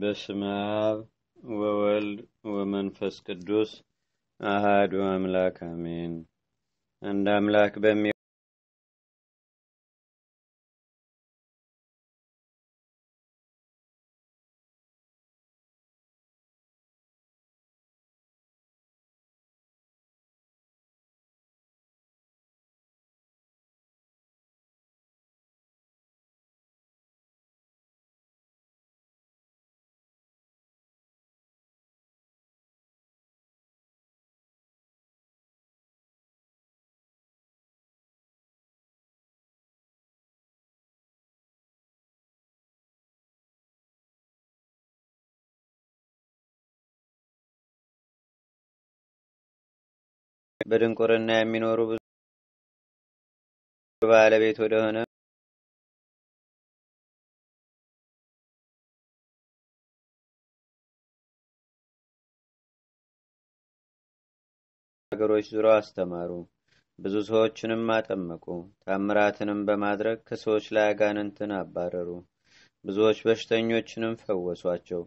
በስመ አብ ወወልድ ወመንፈስ ቅዱስ አሃዱ አምላክ አሜን። አንድ አምላክ በሚ በድንቁርና የሚኖሩ ብዙ ባለቤት ወደሆነ ሀገሮች ዙረው አስተማሩ። ብዙ ሰዎችንም አጠመቁ። ታምራትንም በማድረግ ከሰዎች ላይ አጋንንትን አባረሩ። ብዙዎች በሽተኞችንም ፈወሷቸው።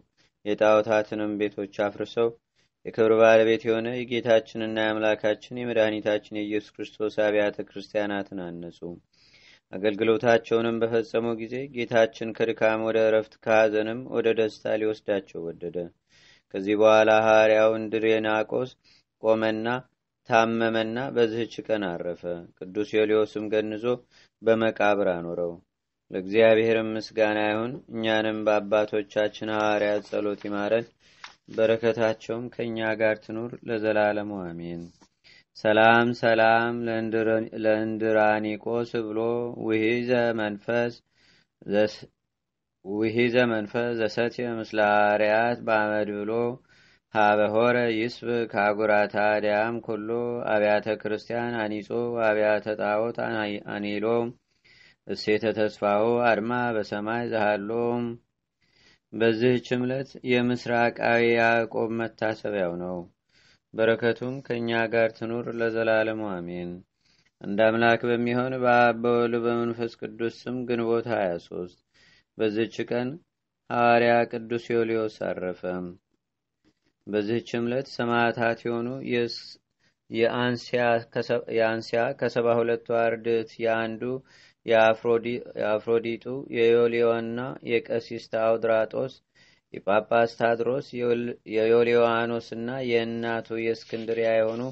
የጣዖታትንም ቤቶች አፍርሰው የክብር ባለቤት የሆነ የጌታችንና የአምላካችን የመድኃኒታችን የኢየሱስ ክርስቶስ አብያተ ክርስቲያናትን አነጹ። አገልግሎታቸውንም በፈጸሙ ጊዜ ጌታችን ከድካም ወደ እረፍት ከሐዘንም ወደ ደስታ ሊወስዳቸው ወደደ። ከዚህ በኋላ ሐዋርያው እንድሬናቆስ ቆመና ታመመና በዚህች ቀን አረፈ። ቅዱስ ዮልዮስም ገንዞ በመቃብር አኖረው። ለእግዚአብሔርም ምስጋና ይሁን። እኛንም በአባቶቻችን ሐዋርያት ጸሎት ይማረን በረከታቸውም ከእኛ ጋር ትኑር ለዘላለሙ አሜን። ሰላም ሰላም ለእንድራኒቆስ ብሎ ውሂዘ መንፈስ ዘሰት ምስለ አርያት በአመድ ብሎ ሀበሆረ ይስብ ካጉራ ታዲያም ኩሎ አብያተ ክርስቲያን አኒጾ አብያተ ጣዖት አኒሎ እሴተ ተስፋሁ አድማ በሰማይ ዘሃሎም በዚህች ዕለት የምስራቃዊ ያዕቆብ መታሰቢያው ነው። በረከቱም ከእኛ ጋር ትኑር ለዘላለሙ አሜን። እንደ አምላክ በሚሆን በአብ በመንፈስ ቅዱስ ስም ግንቦት 23 በዚህች ቀን ሐዋርያ ቅዱስ ዮልዮስ አረፈ። በዚህች ዕለት ሰማዕታት የሆኑ የአንስያ ከሰባ ሁለቱ አርድት የአንዱ የአፍሮዲጡ የዮሊዮና የቀሲስ አውድራጦስ የጳጳስ ታድሮስ እና የእናቱ የእስክንድሪያ የሆኑ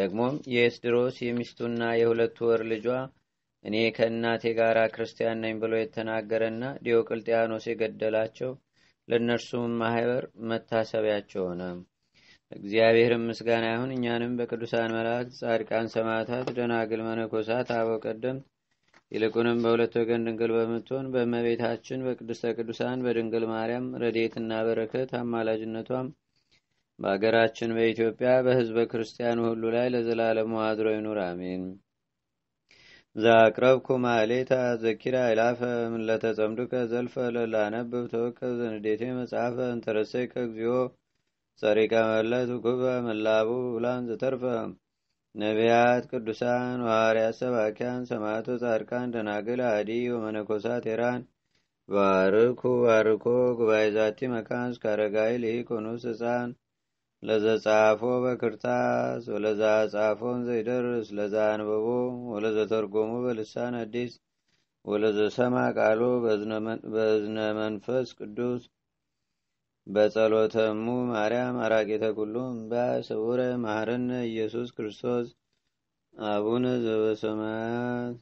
ደግሞም የኤስድሮስ የሚስቱና የሁለቱ ወር ልጇ እኔ ከእናቴ ጋር ክርስቲያን ነኝ ብሎ የተናገረና ዲዮቅልጥያኖስ የገደላቸው ለእነርሱም ማህበር መታሰቢያቸው ሆነ። እግዚአብሔርም ምስጋና ይሁን። እኛንም በቅዱሳን መላእክት፣ ጻድቃን፣ ሰማዕታት፣ ደናግል፣ መነኮሳት፣ አበው ቀደምት ይልቁንም በሁለት ወገን ድንግል በምትሆን በእመቤታችን በቅድስተ ቅዱሳን በድንግል ማርያም ረዴትና በረከት አማላጅነቷም በአገራችን በኢትዮጵያ በሕዝበ ክርስቲያኑ ሁሉ ላይ ለዘላለሙ አድሮ ይኑር፣ አሜን። ዘአቅረብኩ ማሌታ ዘኪራ ይላፈ ምለተጸምዱከ ዘልፈ ለላነብብ ተወከ ዘንዴቴ መጽሐፈ እንተረሰይከ እግዚኦ ጸሪቀ መለቱ ኩበ መላቡ ብላን ዘተርፈ ነቢያት፣ ቅዱሳን፣ ሐዋርያት፣ ሰባኪያን፣ ሰማቶ ጻድቃን፣ ደናግል፣ አዲ ወመነኮሳት ኤራን ባርኩ ባርኮ ጉባኤ ዛቲ መካን እስከ አረጋዊ ልኢኮኑስ ህፃን ለዘጻፎ በክርታስ ወለዛ ጻፎን ዘይደርስ ለዛ አንበቦ ወለዘተርጎሙ በልሳን አዲስ ወለዘሰማ ቃሎ በዝነ መንፈስ ቅዱስ በጸሎተሙ ማርያም አራቂተ ኩሉ በስውረ ማህርነ ኢየሱስ ክርስቶስ አቡነ ዘበሰማያት